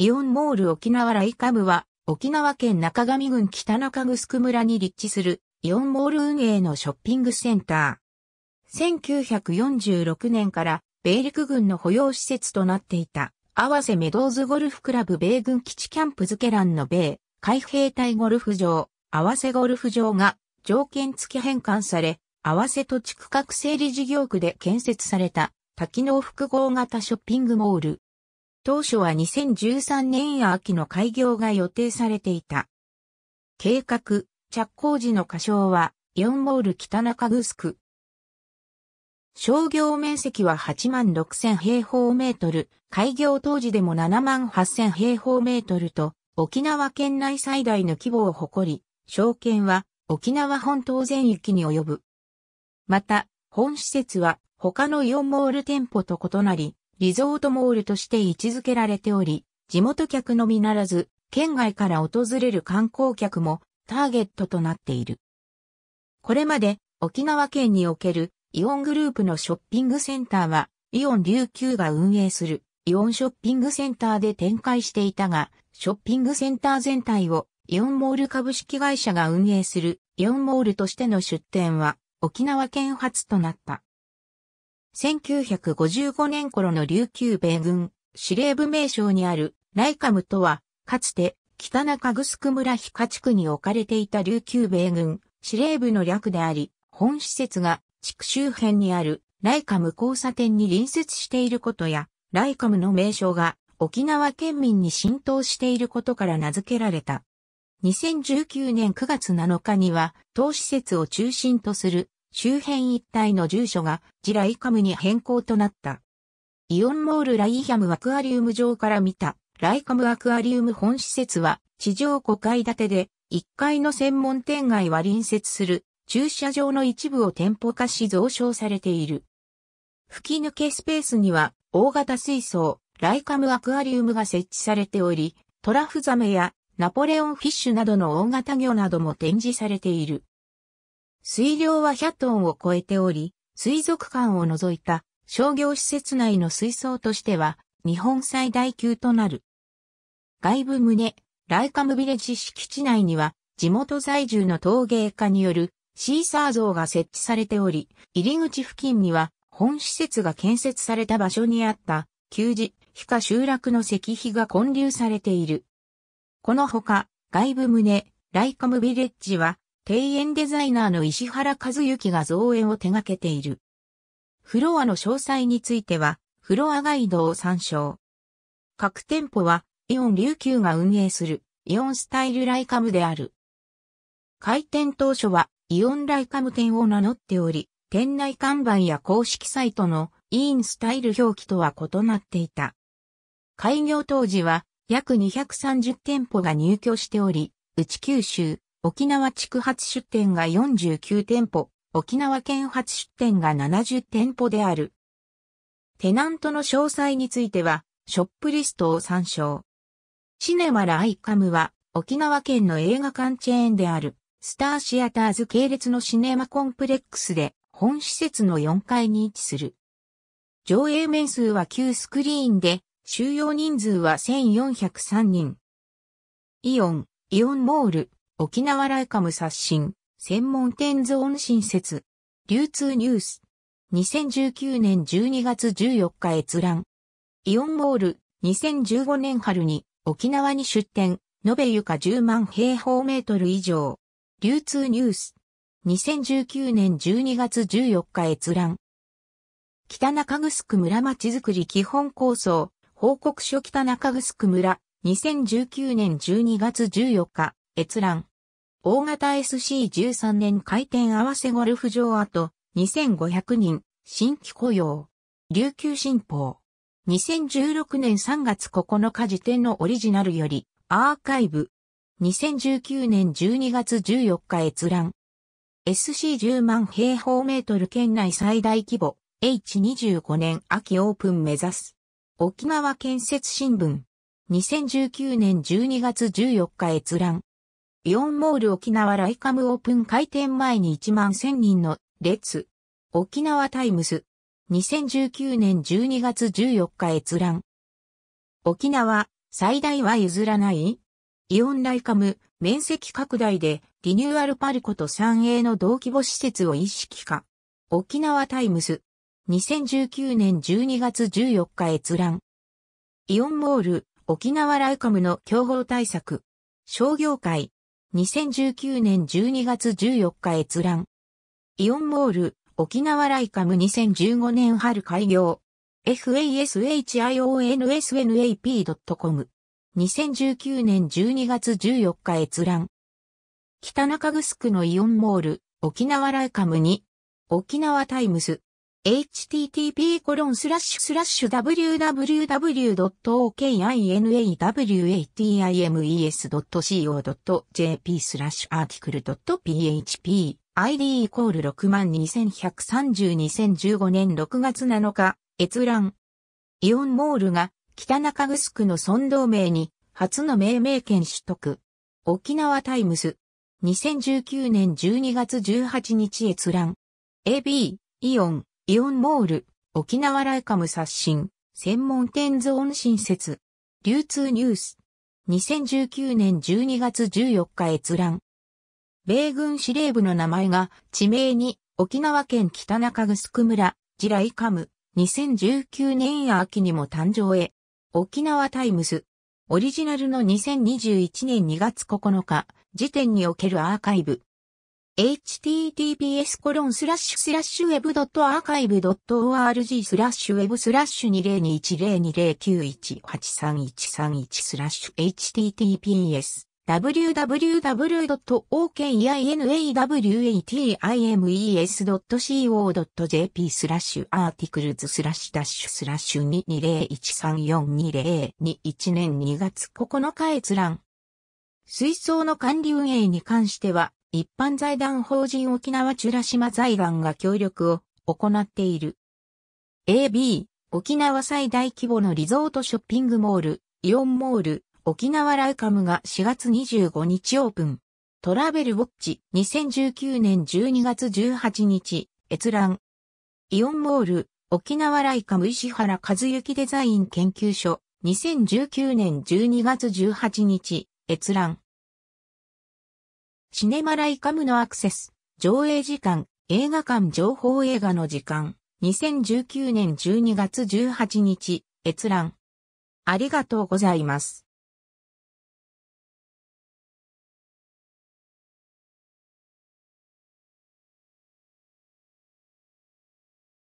イオンモール沖縄ライカムは、沖縄県中上郡北中城村に立地する、イオンモール運営のショッピングセンター。1946年から、米陸軍の保養施設となっていた、合わせメドーズゴルフクラブ米軍基地キャンプ付け欄の米、海兵隊ゴルフ場、合わせゴルフ場が、条件付き返還され、合わせ土地区画整理事業区で建設された、多機能複合型ショッピングモール。当初は2013年秋の開業が予定されていた。計画、着工時の仮称は、イオンモール北中城。商業面積は8万6千平方メートル、開業当時でも7万8千平方メートルと、沖縄県内最大の規模を誇り、証券は沖縄本島全域に及ぶ。また、本施設は他のイオンモール店舗と異なり、リゾートモールとして位置づけられており、地元客のみならず、県外から訪れる観光客もターゲットとなっている。これまで沖縄県におけるイオングループのショッピングセンターは、イオン琉球が運営するイオンショッピングセンターで展開していたが、ショッピングセンター全体をイオンモール株式会社が運営するイオンモールとしての出店は沖縄県初となった。1955年頃の琉球米軍司令部名称にあるライカムとは、かつて北中城村比嘉地区に置かれていた琉球米軍司令部の略であり、本施設が地区周辺にあるライカム交差点に隣接していることや、ライカムの名称が沖縄県民に浸透していることから名付けられた。2019年9月7日には、当施設を中心とする周辺一帯の住所がジライカムに変更となった。イオンモールライヒャムアクアリウム上から見たライカムアクアリウム本施設は地上5階建てで1階の専門店街は隣接する駐車場の一部を店舗化し増床されている。吹き抜けスペースには大型水槽、ライカムアクアリウムが設置されており、トラフザメやナポレオンフィッシュなどの大型魚なども展示されている。水量は100トンを超えており、水族館を除いた商業施設内の水槽としては日本最大級となる。外部棟、ライカムビレッジ敷地内には地元在住の陶芸家によるシーサー像が設置されており、入り口付近には本施設が建設された場所にあった旧寺、非下集落の石碑が建立されている。このほか、外部棟、ライカムビレッジは庭園デザイナーの石原和幸が造園を手掛けている。フロアの詳細については、フロアガイドを参照。各店舗は、イオン琉球が運営する、イオンスタイルライカムである。開店当初は、イオンライカム店を名乗っており、店内看板や公式サイトのインスタイル表記とは異なっていた。開業当時は、約230店舗が入居しており、内九州、沖縄地区初出店が49店舗、沖縄県初出店が70店舗である。テナントの詳細については、ショップリストを参照。シネマラアイカムは、沖縄県の映画館チェーンである、スターシアターズ系列のシネマコンプレックスで、本施設の4階に位置する。上映面数は9スクリーンで、収容人数は1403人。イオン、イオンモール、沖縄ライカム刷新、専門店ゾーン新設、流通ニュース、2019年12月14日閲覧、イオンモール、2015年春に沖縄に出店、延べ床10万平方メートル以上、流通ニュース、2019年12月14日閲覧、北中城村町づくり基本構想、報告書北中城村、2019年12月14日、閲覧。大型 SC13 年回転合わせゴルフ場跡、2500人、新規雇用。琉球新報。2016年3月9日時点のオリジナルより、アーカイブ。2019年12月14日閲覧。SC10 万平方メートル県内最大規模、H25 年秋オープン目指す。沖縄建設新聞。2019年12月14日閲覧。イオンモール沖縄ライカムオープン開店前に1万1000人の列。沖縄タイムス。2019年12月14日閲覧。沖縄、最大は譲らないイオンライカム、面積拡大でリニューアルパルコと三栄の同規模施設を意識化。沖縄タイムス。2019年12月14日閲覧。イオンモール、沖縄ライカムの競合対策。商業界、2019年12月14日閲覧。イオンモール、沖縄ライカム2015年春開業。fashionsnap.com。2019年12月14日閲覧。北中城のイオンモール、沖縄ライカムに、沖縄タイムス。http://www.okinawames.co.jp スラッシュアーティクル .php ID イコール621302015年6月7日、閲覧。イオンモールが北中城の村道名に初の命名権取得。沖縄タイムス。2019年12月18日閲覧。AB、イオン。イオンモール、沖縄ライカム刷新、専門店ゾーン新設、流通ニュース、2019年12月14日閲覧。米軍司令部の名前が地名に沖縄県北中城村、地雷カム、2019年秋にも誕生へ。沖縄タイムズ。オリジナルの2021年2月9日時点におけるアーカイブ。https コロンスラッシュスラッシュウェブドットアーカイブドット org スラッシュウェブスラッシュ20210209183131スラッシュ https www.okinawatimes.co.jp スラッシュアーティクルズスラッシュダッシュスラッシュ220134201年2月9日閲覧水槽の管理運営に関しては、一般財団法人沖縄中島財団が協力を行っている。AB、沖縄最大規模のリゾートショッピングモール、イオンモール、沖縄ライカムが4月25日オープン。トラベルウォッチ2019年12月18日閲覧。イオンモール沖縄ライカム石原和幸デザイン研究所2019年12月18日閲覧。シネマライカムのアクセス、上映時間、映画館情報映画の時間、2019年12月18日、閲覧。ありがとうございます。